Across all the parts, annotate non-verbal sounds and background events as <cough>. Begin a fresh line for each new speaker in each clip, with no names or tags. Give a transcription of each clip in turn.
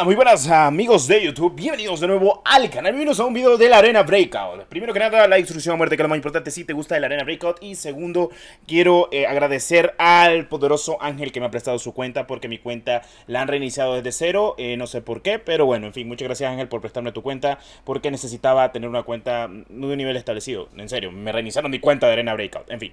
Ah, muy buenas amigos de YouTube, bienvenidos de nuevo al canal, bienvenidos a un video de la Arena Breakout Primero que nada, la instrucción a muerte que es lo más importante si te gusta la Arena Breakout Y segundo, quiero eh, agradecer al poderoso Ángel que me ha prestado su cuenta porque mi cuenta la han reiniciado desde cero eh, No sé por qué, pero bueno, en fin, muchas gracias Ángel por prestarme tu cuenta Porque necesitaba tener una cuenta de un nivel establecido, en serio, me reiniciaron mi cuenta de Arena Breakout, en fin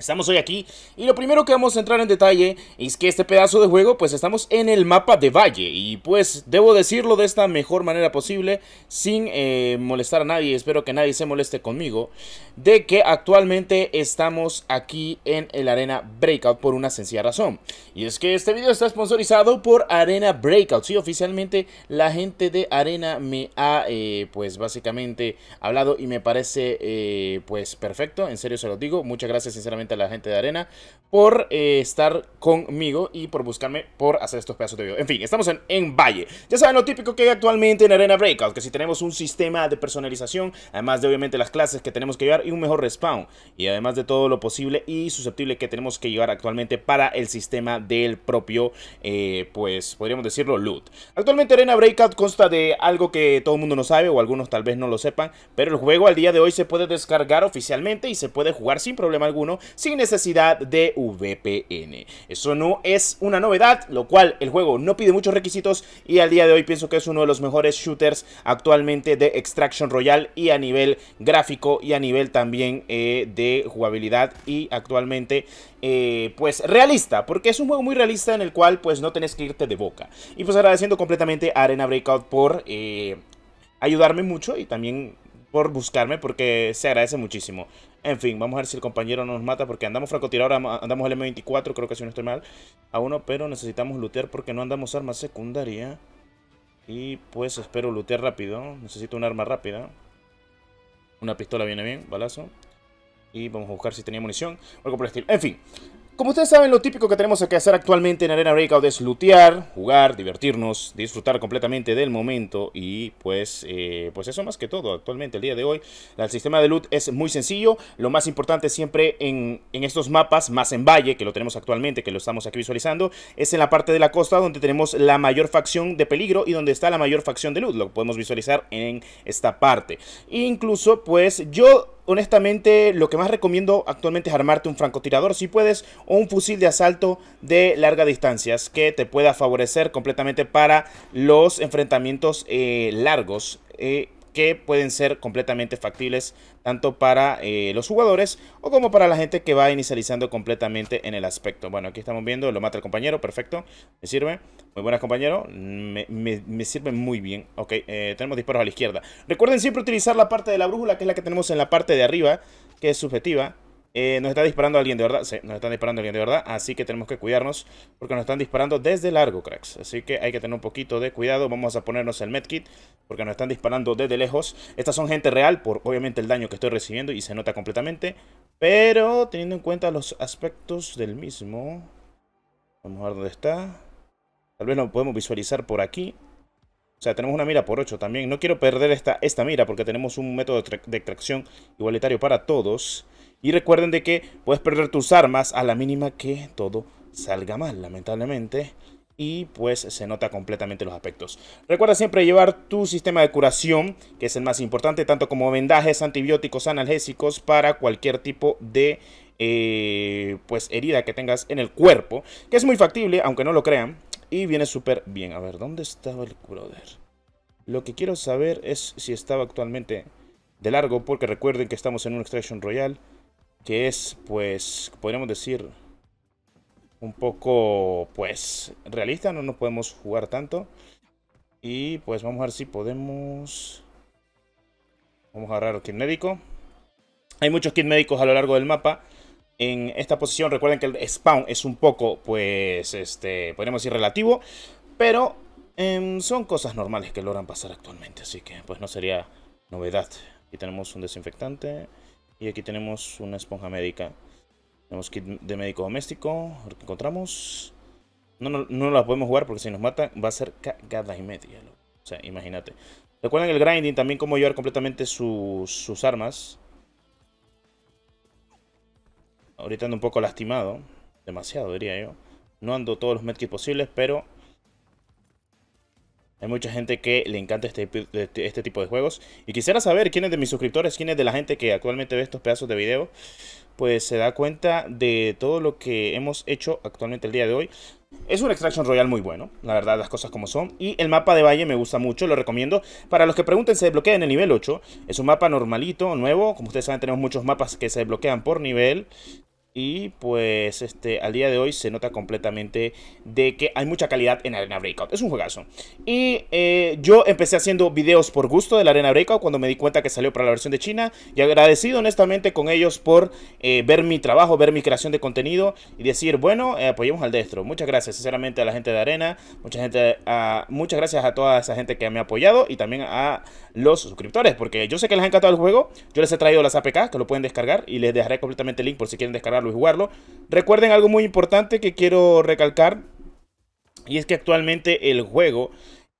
Estamos hoy aquí y lo primero que vamos a entrar en detalle es que este pedazo de juego pues estamos en el mapa de Valle y pues debo decirlo de esta mejor manera posible sin eh, molestar a nadie, espero que nadie se moleste conmigo, de que actualmente estamos aquí en el Arena Breakout por una sencilla razón y es que este video está sponsorizado por Arena Breakout, sí oficialmente la gente de Arena me ha eh, pues básicamente hablado y me parece eh, pues perfecto, en serio se lo digo, muchas gracias sinceramente a la gente de Arena, por eh, estar conmigo y por buscarme por hacer estos pedazos de video. En fin, estamos en, en Valle. Ya saben lo típico que hay actualmente en Arena Breakout, que si tenemos un sistema de personalización, además de obviamente las clases que tenemos que llevar y un mejor respawn, y además de todo lo posible y susceptible que tenemos que llevar actualmente para el sistema del propio, eh, pues podríamos decirlo, loot. Actualmente Arena Breakout consta de algo que todo el mundo no sabe o algunos tal vez no lo sepan, pero el juego al día de hoy se puede descargar oficialmente y se puede jugar sin problema alguno sin necesidad de VPN. Eso no es una novedad, lo cual el juego no pide muchos requisitos y al día de hoy pienso que es uno de los mejores shooters actualmente de Extraction Royale y a nivel gráfico y a nivel también eh, de jugabilidad y actualmente eh, pues realista, porque es un juego muy realista en el cual pues no tenés que irte de boca. Y pues agradeciendo completamente a Arena Breakout por... Eh, ayudarme mucho y también por buscarme porque se agradece muchísimo. En fin, vamos a ver si el compañero no nos mata porque andamos francotirador, andamos el M24, creo que si no estoy mal, a uno, pero necesitamos lutear porque no andamos arma secundaria. Y pues espero lutear rápido, necesito un arma rápida. Una pistola viene bien, balazo. Y vamos a buscar si tenía munición algo por el estilo. En fin, como ustedes saben, lo típico que tenemos que hacer actualmente en Arena Breakout es lootear, jugar, divertirnos, disfrutar completamente del momento y pues, eh, pues eso más que todo actualmente, el día de hoy. El sistema de loot es muy sencillo, lo más importante siempre en, estos mapas, más en Valle, que lo tenemos actualmente, que lo estamos aquí visualizando, es en la parte de la costa donde tenemos la mayor facción de peligro y donde está la mayor facción de loot, lo podemos visualizar en esta parte. incluso pues yo honestamente lo que más recomiendo actualmente es armarte un francotirador si puedes o un fusil de asalto de larga distancia que te pueda favorecer completamente para los enfrentamientos eh, largos. Eh, que pueden ser completamente factibles tanto para eh, los jugadores o como para la gente que va inicializando completamente en el aspecto. Bueno, aquí estamos viendo, lo mata el compañero, perfecto, me sirve. Muy buenas compañero, me, sirve muy bien. Ok, eh, tenemos disparos a la izquierda. Recuerden siempre utilizar la parte de la brújula, que es la que tenemos en la parte de arriba, que es subjetiva. Eh, nos está disparando alguien de verdad. Sí, nos están disparando alguien de verdad. Así que tenemos que cuidarnos. Porque nos están disparando desde largo, cracks. Así que hay que tener un poquito de cuidado. Vamos a ponernos el medkit. Porque nos están disparando desde lejos. Estas son gente real. Por obviamente el daño que estoy recibiendo. Y se nota completamente. Pero teniendo en cuenta los aspectos del mismo. Vamos a ver dónde está. Tal vez lo podemos visualizar por aquí. O sea, tenemos una mira por 8 también. No quiero perder esta, esta mira porque tenemos un método de, extracción de tracción igualitario para todos. Y recuerden de que puedes perder tus armas a la mínima que todo salga mal, lamentablemente. Y pues se nota completamente los aspectos. Recuerda siempre llevar tu sistema de curación, que es el más importante, tanto como vendajes, antibióticos, analgésicos, para cualquier tipo de eh, pues herida que tengas en el cuerpo, que es muy factible, aunque no lo crean, y viene súper bien. A ver, ¿dónde estaba el brother? Lo que quiero saber es si estaba actualmente de largo, porque recuerden que estamos en un Extraction Royale que es, pues, podríamos decir, un poco, pues, realista. No nos podemos jugar tanto. Y pues vamos a ver si podemos... Vamos a agarrar el kit médico. Hay muchos kit médicos a lo largo del mapa. En esta posición, recuerden que el spawn es un poco, pues, este, podríamos decir relativo. Pero em, son cosas normales que logran pasar actualmente. Así que, pues, no sería novedad. Aquí tenemos un desinfectante. Y aquí tenemos una esponja médica. Tenemos kit de médico doméstico. A ver qué encontramos. No, no, no, la podemos jugar porque si nos matan va a ser cagada y media. O sea, imagínate. Recuerden el grinding, también cómo llevar completamente sus, sus armas. Ahorita ando un poco lastimado. Demasiado, diría yo. No ando todos los medkits posibles, pero hay mucha gente que le encanta este, este, este, tipo de juegos. Y quisiera saber quién es de mis suscriptores, quién es de la gente que actualmente ve estos pedazos de video. Pues se da cuenta de todo lo que hemos hecho actualmente el día de hoy. Es un Extraction Royal muy bueno, la verdad, las cosas como son. Y el mapa de Valle me gusta mucho, lo recomiendo. Para los que pregunten, se desbloquea en el nivel 8. Es un mapa normalito, nuevo. Como ustedes saben, tenemos muchos mapas que se desbloquean por nivel. Y pues este, al día de hoy se nota completamente de que hay mucha calidad en Arena Breakout. Es un juegazo. Y eh, yo empecé haciendo videos por gusto de la Arena Breakout cuando me di cuenta que salió para la versión de China. Y agradecido honestamente con ellos por eh, ver mi trabajo, ver mi creación de contenido y decir, bueno, eh, apoyemos al destro. Muchas gracias sinceramente a la gente de Arena. Mucha gente, muchas gracias a toda esa gente que me ha apoyado y también a los suscriptores. Porque yo sé que les ha encantado el juego. Yo les he traído las APK que lo pueden descargar y les dejaré completamente el link por si quieren descargar y jugarlo. Recuerden algo muy importante que quiero recalcar. Y es que actualmente el juego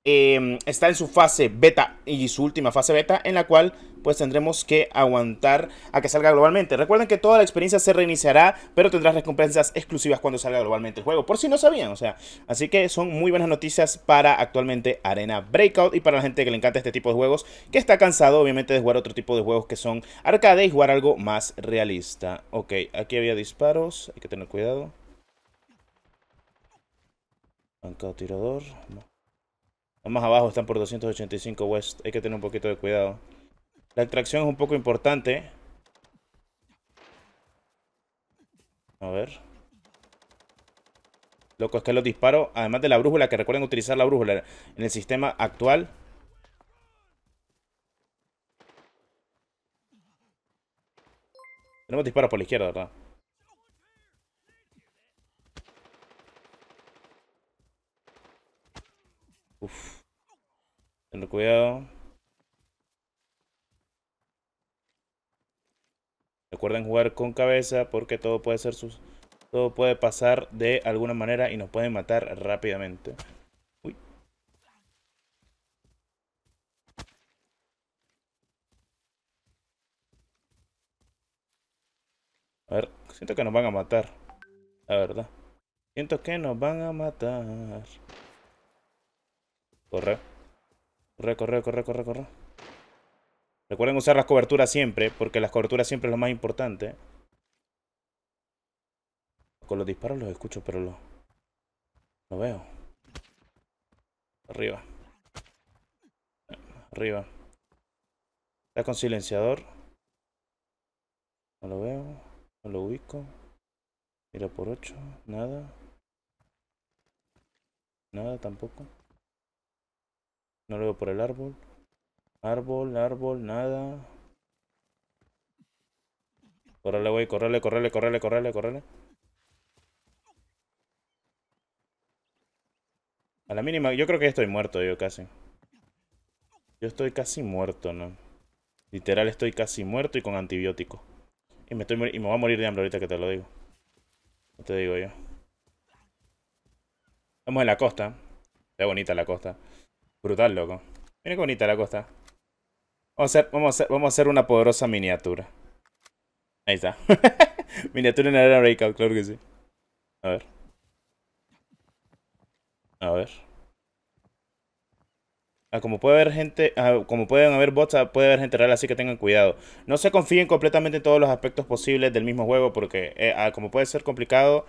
Em, está en su fase beta y su última fase beta, en la cual pues tendremos que aguantar a que salga globalmente. Recuerden que toda la experiencia se reiniciará, pero tendrás recompensas exclusivas cuando salga globalmente el juego, por si no sabían, o sea. Así que son muy buenas noticias para actualmente Arena Breakout y para la gente que le encanta este tipo de juegos, que está cansado obviamente de jugar otro tipo de juegos que son arcade y jugar algo más realista. Ok, aquí había disparos, hay que tener cuidado. Bancado tirador, más abajo están por 285 West. Hay que tener un poquito de cuidado. La extracción es un poco importante. A ver. Loco, es que los disparos, además de la brújula, que recuerden utilizar la brújula en el sistema actual. Tenemos disparos por la izquierda, ¿verdad? jugar con cabeza porque todo puede ser sus, todo puede pasar de alguna manera y nos pueden matar rápidamente. Uy. A ver, siento que nos van a matar. La verdad. Siento que nos van a matar. Corre. Corre, corre, corre, corre, corre. Recuerden usar las coberturas siempre, porque las coberturas siempre es lo más importante. Con los disparos los escucho, pero lo. No veo. Arriba. Arriba. Está con silenciador. No lo veo. No lo ubico. Mira por 8. Nada. Nada tampoco. No lo veo por el árbol. Árbol, árbol, nada. Correle, güey, correle, correle, correle, correle, correle. A la mínima, yo creo que estoy muerto yo casi. Yo estoy casi muerto, ¿no? Literal estoy casi muerto y con antibiótico. Y me, estoy, y me voy a morir de hambre ahorita que te lo digo. No te digo yo. Estamos en la costa. Qué bonita la costa. Brutal, loco. Mira qué bonita la costa. Vamos a hacer, una poderosa miniatura. Ahí está. <laughs> miniatura en arena breakout, claro que sí. A ver. A ver. Ah, como puede haber gente, ah, como pueden haber bots, ah, puede haber gente real, así que tengan cuidado. No se confíen completamente en todos los aspectos posibles del mismo juego, porque eh, como puede ser complicado,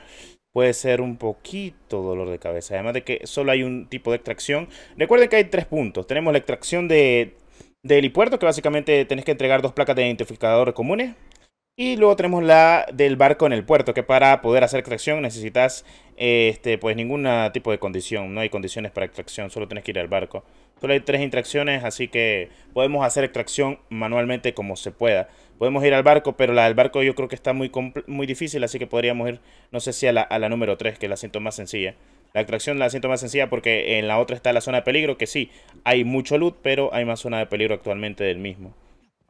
puede ser un poquito dolor de cabeza. Además de que solo hay un tipo de extracción. Recuerden que hay tres puntos. Tenemos la extracción de del puerto que básicamente tenés que entregar dos placas de identificador comunes. Y luego tenemos la del barco en el puerto, que para poder hacer extracción necesitas eh, este, pues ningún tipo de condición. No hay condiciones para extracción, solo tenés que ir al barco. Solo hay tres interacciones, así que podemos hacer extracción manualmente como se pueda. Podemos ir al barco, pero la del barco yo creo que está muy, muy difícil, así que podríamos ir, no sé si a la, a la número 3, que la siento más sencilla. La atracción la siento más sencilla porque en la otra está la zona de peligro, que sí, hay mucho loot, pero hay más zona de peligro actualmente del mismo.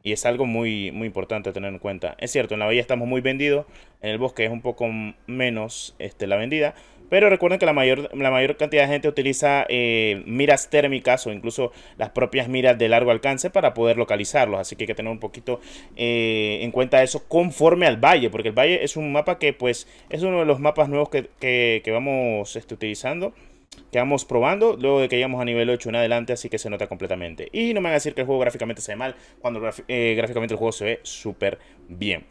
Y es algo muy, muy importante tener en cuenta. Es cierto, en la bahía estamos muy vendidos, en el bosque es un poco menos este, la vendida, pero recuerden que la mayor, la mayor cantidad de gente utiliza eh, miras térmicas o incluso las propias miras de largo alcance para poder localizarlos. Así que hay que tener un poquito eh, en cuenta eso conforme al valle, porque el valle es un mapa que pues es uno de los mapas nuevos que, que, vamos este, utilizando que vamos probando luego de que llegamos a nivel 8 en adelante, así que se nota completamente. Y no me van a decir que el juego gráficamente se ve mal, cuando eh, gráficamente el juego se ve súper bien.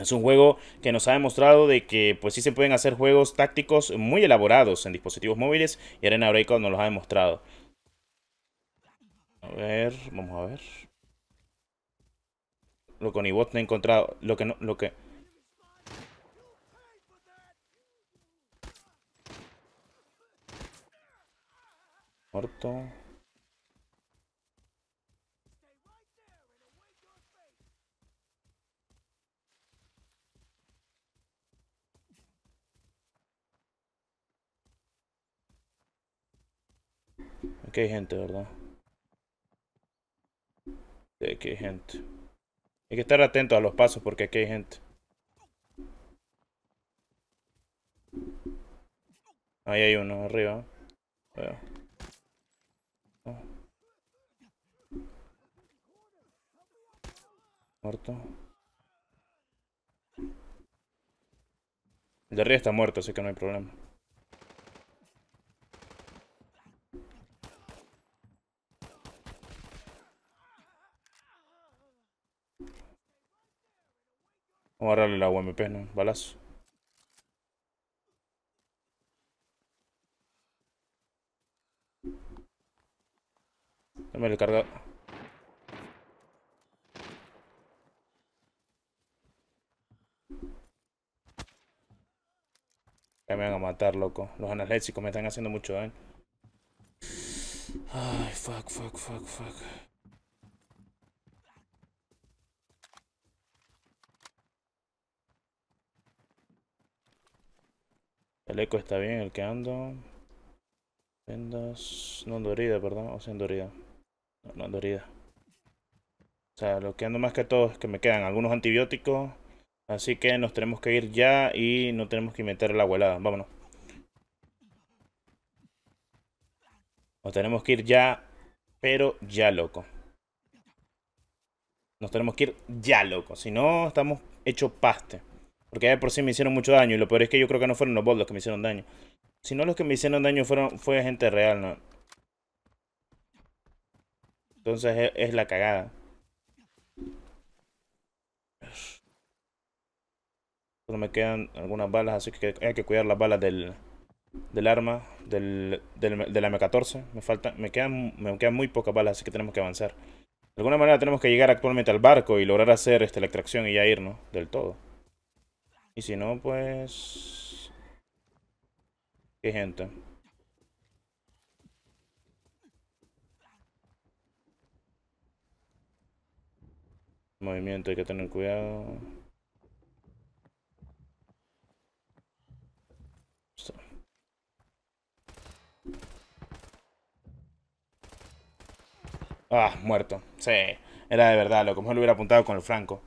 Es un juego que nos ha demostrado de que pues sí se pueden hacer juegos tácticos muy elaborados en dispositivos móviles y Arena Breakout nos los ha demostrado. A ver, vamos a ver. Lo con Ibot no he encontrado, lo que no, lo que... Muerto. Aquí hay gente, ¿verdad? Sí, aquí hay gente. Hay que estar atento a los pasos porque aquí hay gente. Ahí hay uno, arriba. Ah. Muerto. El de arriba está muerto, así que no hay problema. me pena, balazo. Dame el cargado. Ya me van a matar, loco. Los analgésicos me están haciendo mucho daño. Ay, fuck, fuck, fuck, fuck. El eco está bien, el que ando. Vendas. No ando perdón. O sea, ando No, no ando O sea, lo que ando más que todo es que me quedan algunos antibióticos. Así que nos tenemos que ir ya y no tenemos que meter la abuelada. Vámonos. Nos tenemos que ir ya, pero ya loco. Nos tenemos que ir ya loco. Si no, estamos hecho paste. Porque de por sí me hicieron mucho daño. Y lo peor es que yo creo que no fueron los bots los que me hicieron daño. Si no los que me hicieron daño fueron fue gente real, ¿no? Entonces es, la cagada. Solo me quedan algunas balas, así que hay que cuidar las balas del, del arma, del, del, M14. Me, falta, me, quedan, me quedan muy pocas balas, así que tenemos que avanzar. De alguna manera tenemos que llegar actualmente al barco y lograr hacer este, la extracción y ya irnos del todo. Y si no, pues... ¿Qué gente? Movimiento, hay que tener cuidado. Ah, muerto. Sí, era de verdad, lo como lo hubiera apuntado con el franco.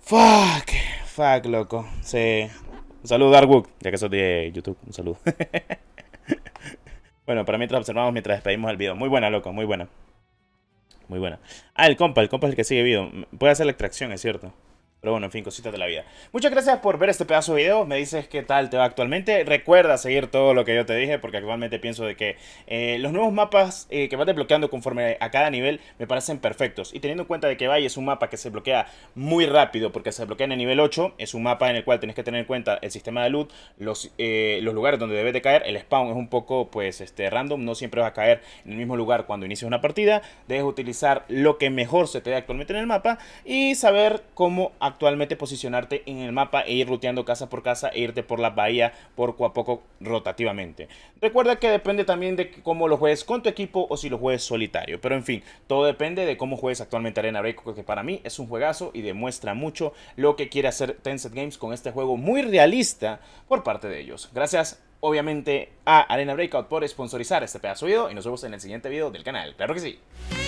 Fuck fuck, loco. Sí. Un saludo, Darkwood, ya que sos de YouTube. Un saludo. <laughs> bueno, para mientras observamos, mientras despedimos el video. Muy buena, loco, muy buena. Muy buena. Ah, el compa, el compa es el que sigue vivo. Puede hacer la extracción, es cierto. Pero bueno, en fin, cositas de la vida. Muchas gracias por ver este pedazo de video. Me dices qué tal te va actualmente. Recuerda seguir todo lo que yo te dije porque actualmente pienso de que eh, los nuevos mapas eh, que vas desbloqueando conforme a cada nivel me parecen perfectos. Y teniendo en cuenta de que Valle es un mapa que se bloquea muy rápido porque se bloquea en el nivel 8. Es un mapa en el cual tienes que tener en cuenta el sistema de loot, los, eh, los lugares donde debes de caer. El spawn es un poco pues este random. No siempre vas a caer en el mismo lugar cuando inicias una partida. Debes utilizar lo que mejor se te dé actualmente en el mapa y saber cómo actuar actualmente posicionarte en el mapa e ir ruteando casa por casa e irte por la bahía poco a poco rotativamente. Recuerda que depende también de cómo lo juegues con tu equipo o si lo juegues solitario. Pero en fin, todo depende de cómo juegues actualmente Arena Break, que para mí es un juegazo y demuestra mucho lo que quiere hacer Tencent Games con este juego muy realista por parte de ellos. Gracias obviamente a Arena Breakout por sponsorizar este pedazo de video y nos vemos en el siguiente video del canal. ¡Claro que sí!